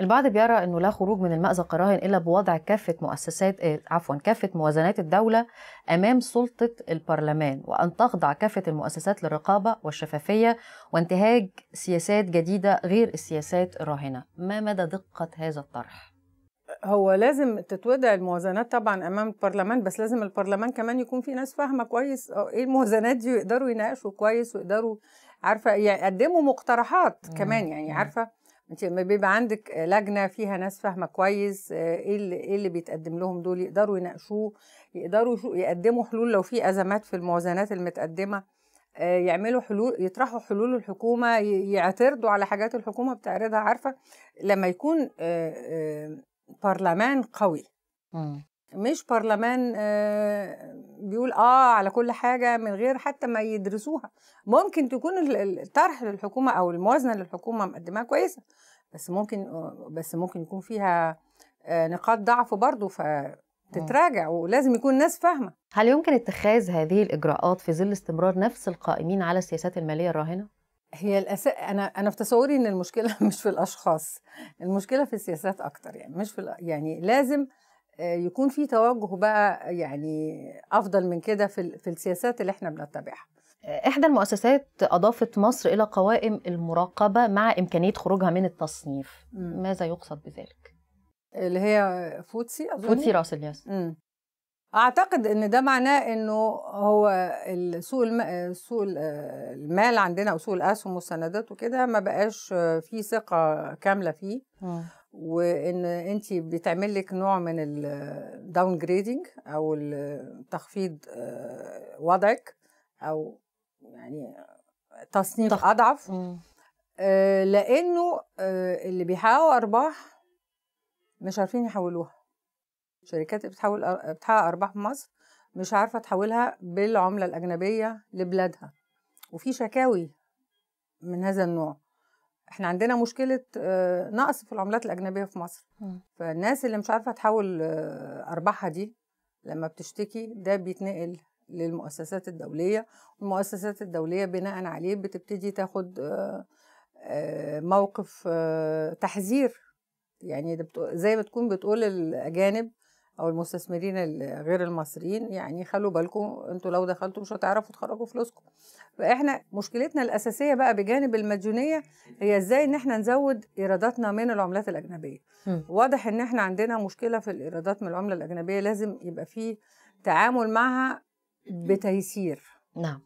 البعض بيرى انه لا خروج من المأزق الراهن الا بوضع كافه مؤسسات آه، عفوا كافه موازنات الدوله امام سلطه البرلمان وان تخضع كافه المؤسسات للرقابه والشفافيه وانتهاج سياسات جديده غير السياسات الراهنه ما مدى دقه هذا الطرح هو لازم تتوضع الموازنات طبعا امام البرلمان بس لازم البرلمان كمان يكون في ناس فاهمه كويس آه، ايه الموازنات دي ويقدروا يناقشوا كويس ويقدروا عارفه يقدموا مقترحات كمان يعني عارفه انت لما بيبقى عندك لجنه فيها ناس فاهمه كويس آه، ايه اللي ايه اللي بيتقدم لهم دول يقدروا يناقشوه يقدروا يقدموا حلول لو في ازمات في الموازنات المتقدمه آه، يعملوا حلول يطرحوا حلول الحكومه يعترضوا على حاجات الحكومه بتعرضها عارفه لما يكون آه، برلمان قوي مش برلمان آه، بيقول اه على كل حاجه من غير حتى ما يدرسوها ممكن تكون الطرح للحكومه او الموازنه للحكومه مقدماها كويسه بس ممكن آه، بس ممكن يكون فيها آه، نقاط ضعف برضه فتتراجع ولازم يكون الناس فاهمه هل يمكن اتخاذ هذه الاجراءات في ظل استمرار نفس القائمين على السياسات الماليه الراهنه هي الأس... انا انا في تصوري ان المشكله مش في الاشخاص المشكله في السياسات اكتر يعني مش في يعني لازم يكون في توجه بقى يعني افضل من كده في في السياسات اللي احنا بنتبعها إحدى المؤسسات أضافت مصر إلى قوائم المراقبة مع إمكانية خروجها من التصنيف م. ماذا يقصد بذلك؟ اللي هي فوتسي أظن فوتسي راسل يس أعتقد إن ده معناه إنه هو سوق الم... سوق المال عندنا أو سوق الأسهم والسندات وكده ما بقاش في ثقة كاملة فيه م. وان انت بتعمل لك نوع من الداون جريدنج او تخفيض آه، وضعك او يعني تصنيف تخ... اضعف مم. آه، لانه آه، اللي بيحققوا ارباح مش عارفين يحولوها شركات بتحول بتحقق ارباح في مصر مش عارفه تحولها بالعمله الاجنبيه لبلادها وفي شكاوي من هذا النوع احنا عندنا مشكله آه، نقص في العملات الاجنبيه في مصر فالناس اللي مش عارفه تحول آه، ارباحها دي لما بتشتكي ده بيتنقل للمؤسسات الدوليه والمؤسسات الدوليه بناء عليه بتبتدي تاخد آه، موقف تحذير يعني زي ما تكون بتقول الاجانب او المستثمرين غير المصريين يعني خلوا بالكم انتوا لو دخلتوا مش هتعرفوا تخرجوا فلوسكم فاحنا مشكلتنا الاساسيه بقى بجانب المديونيه هي ازاي ان احنا نزود ايراداتنا من العملات الاجنبيه واضح ان احنا عندنا مشكله في الايرادات من العمله الاجنبيه لازم يبقى في تعامل معها بتيسير نعم